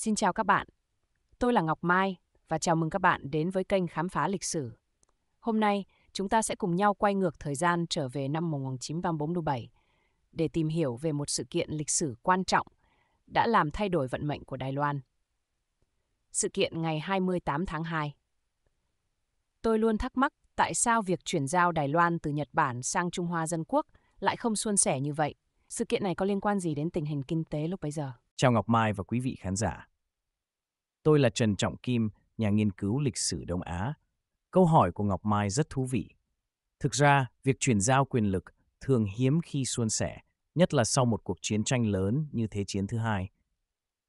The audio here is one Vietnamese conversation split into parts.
Xin chào các bạn. Tôi là Ngọc Mai và chào mừng các bạn đến với kênh Khám phá lịch sử. Hôm nay, chúng ta sẽ cùng nhau quay ngược thời gian trở về năm 1947 để tìm hiểu về một sự kiện lịch sử quan trọng đã làm thay đổi vận mệnh của Đài Loan. Sự kiện ngày 28 tháng 2. Tôi luôn thắc mắc tại sao việc chuyển giao Đài Loan từ Nhật Bản sang Trung Hoa Dân Quốc lại không suôn sẻ như vậy. Sự kiện này có liên quan gì đến tình hình kinh tế lúc bấy giờ? Chào Ngọc Mai và quý vị khán giả. Tôi là Trần Trọng Kim, nhà nghiên cứu lịch sử Đông Á. Câu hỏi của Ngọc Mai rất thú vị. Thực ra, việc chuyển giao quyền lực thường hiếm khi suôn sẻ, nhất là sau một cuộc chiến tranh lớn như Thế chiến thứ hai.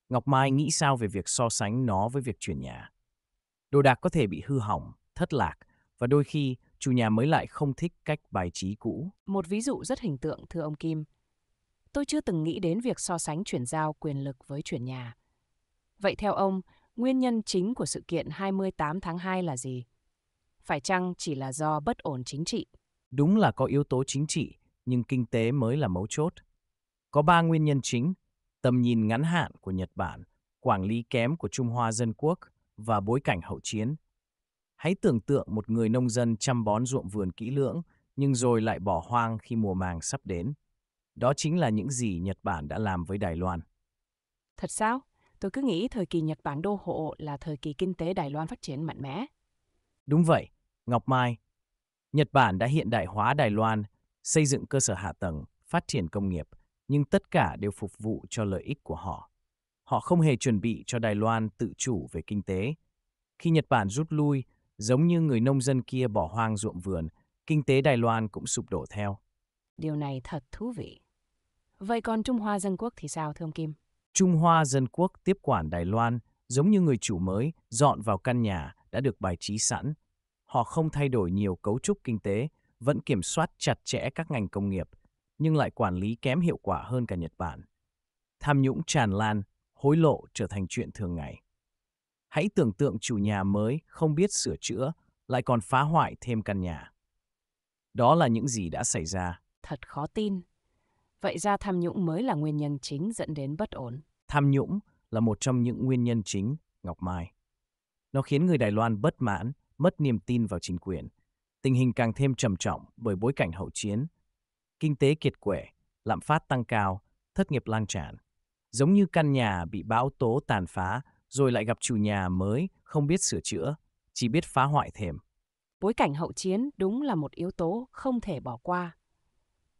Ngọc Mai nghĩ sao về việc so sánh nó với việc chuyển nhà? Đồ đạc có thể bị hư hỏng, thất lạc, và đôi khi chủ nhà mới lại không thích cách bài trí cũ. Một ví dụ rất hình tượng, thưa ông Kim, tôi chưa từng nghĩ đến việc so sánh chuyển giao quyền lực với chuyển nhà. Vậy theo ông, nguyên nhân chính của sự kiện 28 tháng 2 là gì? Phải chăng chỉ là do bất ổn chính trị? Đúng là có yếu tố chính trị, nhưng kinh tế mới là mấu chốt. Có ba nguyên nhân chính, tầm nhìn ngắn hạn của Nhật Bản, quản lý kém của Trung Hoa Dân Quốc và bối cảnh hậu chiến. Hãy tưởng tượng một người nông dân chăm bón ruộng vườn kỹ lưỡng, nhưng rồi lại bỏ hoang khi mùa màng sắp đến. Đó chính là những gì Nhật Bản đã làm với Đài Loan. Thật sao? Tôi cứ nghĩ thời kỳ Nhật Bản đô hộ là thời kỳ kinh tế Đài Loan phát triển mạnh mẽ. Đúng vậy, Ngọc Mai. Nhật Bản đã hiện đại hóa Đài Loan, xây dựng cơ sở hạ tầng, phát triển công nghiệp, nhưng tất cả đều phục vụ cho lợi ích của họ. Họ không hề chuẩn bị cho Đài Loan tự chủ về kinh tế. Khi Nhật Bản rút lui, giống như người nông dân kia bỏ hoang ruộng vườn, kinh tế Đài Loan cũng sụp đổ theo. Điều này thật thú vị. Vậy còn Trung Hoa Dân Quốc thì sao thưa ông Kim? Trung Hoa Dân Quốc tiếp quản Đài Loan giống như người chủ mới dọn vào căn nhà đã được bài trí sẵn. Họ không thay đổi nhiều cấu trúc kinh tế, vẫn kiểm soát chặt chẽ các ngành công nghiệp, nhưng lại quản lý kém hiệu quả hơn cả Nhật Bản. Tham nhũng tràn lan, hối lộ trở thành chuyện thường ngày. Hãy tưởng tượng chủ nhà mới không biết sửa chữa, lại còn phá hoại thêm căn nhà. Đó là những gì đã xảy ra. Thật khó tin. Vậy ra tham nhũng mới là nguyên nhân chính dẫn đến bất ổn. Tham nhũng là một trong những nguyên nhân chính, Ngọc Mai. Nó khiến người Đài Loan bất mãn, mất niềm tin vào chính quyền. Tình hình càng thêm trầm trọng bởi bối cảnh hậu chiến. Kinh tế kiệt quệ, lạm phát tăng cao, thất nghiệp lan tràn. Giống như căn nhà bị bão tố tàn phá, rồi lại gặp chủ nhà mới không biết sửa chữa, chỉ biết phá hoại thêm. Bối cảnh hậu chiến đúng là một yếu tố không thể bỏ qua.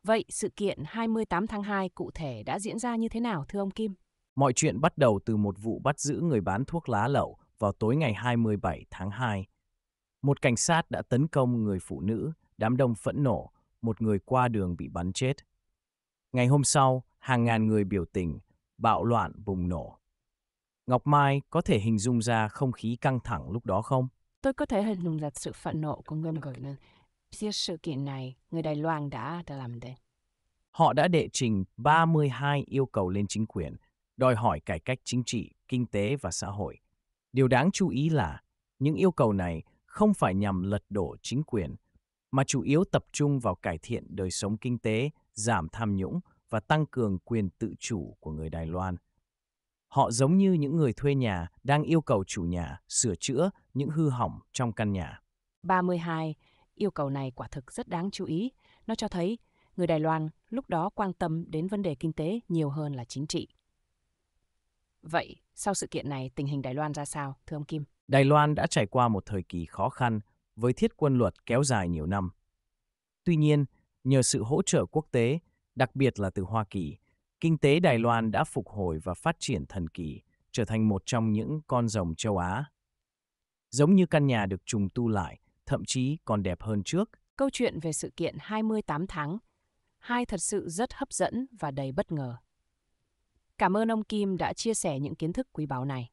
Vậy sự kiện 28 tháng 2 cụ thể đã diễn ra như thế nào thưa ông Kim? Mọi chuyện bắt đầu từ một vụ bắt giữ người bán thuốc lá lậu vào tối ngày 27 tháng 2. Một cảnh sát đã tấn công người phụ nữ, đám đông phẫn nộ, một người qua đường bị bắn chết. Ngày hôm sau, hàng ngàn người biểu tình, bạo loạn bùng nổ. Ngọc Mai có thể hình dung ra không khí căng thẳng lúc đó không? Tôi có thể hình dung ra sự phẫn nộ của người Phía sự kiện này, người Đài Loan đã, đã làm thế. Họ đã đệ trình 32 yêu cầu lên chính quyền, đòi hỏi cải cách chính trị, kinh tế và xã hội. Điều đáng chú ý là những yêu cầu này không phải nhằm lật đổ chính quyền, mà chủ yếu tập trung vào cải thiện đời sống kinh tế, giảm tham nhũng và tăng cường quyền tự chủ của người Đài Loan. Họ giống như những người thuê nhà đang yêu cầu chủ nhà sửa chữa những hư hỏng trong căn nhà. 32 Yêu cầu này quả thực rất đáng chú ý. Nó cho thấy người Đài Loan lúc đó quan tâm đến vấn đề kinh tế nhiều hơn là chính trị. Vậy, sau sự kiện này, tình hình Đài Loan ra sao, thưa ông Kim? Đài Loan đã trải qua một thời kỳ khó khăn với thiết quân luật kéo dài nhiều năm. Tuy nhiên, nhờ sự hỗ trợ quốc tế, đặc biệt là từ Hoa Kỳ, kinh tế Đài Loan đã phục hồi và phát triển thần kỳ, trở thành một trong những con rồng châu Á. Giống như căn nhà được trùng tu lại, thậm chí còn đẹp hơn trước. Câu chuyện về sự kiện 28 tháng hai thật sự rất hấp dẫn và đầy bất ngờ. Cảm ơn ông Kim đã chia sẻ những kiến thức quý báu này.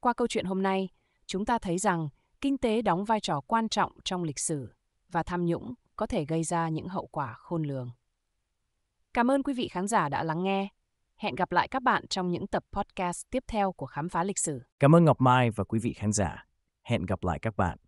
Qua câu chuyện hôm nay, chúng ta thấy rằng kinh tế đóng vai trò quan trọng trong lịch sử và tham nhũng có thể gây ra những hậu quả khôn lường. Cảm ơn quý vị khán giả đã lắng nghe. Hẹn gặp lại các bạn trong những tập podcast tiếp theo của Khám phá lịch sử. Cảm ơn Ngọc Mai và quý vị khán giả. Hẹn gặp lại các bạn.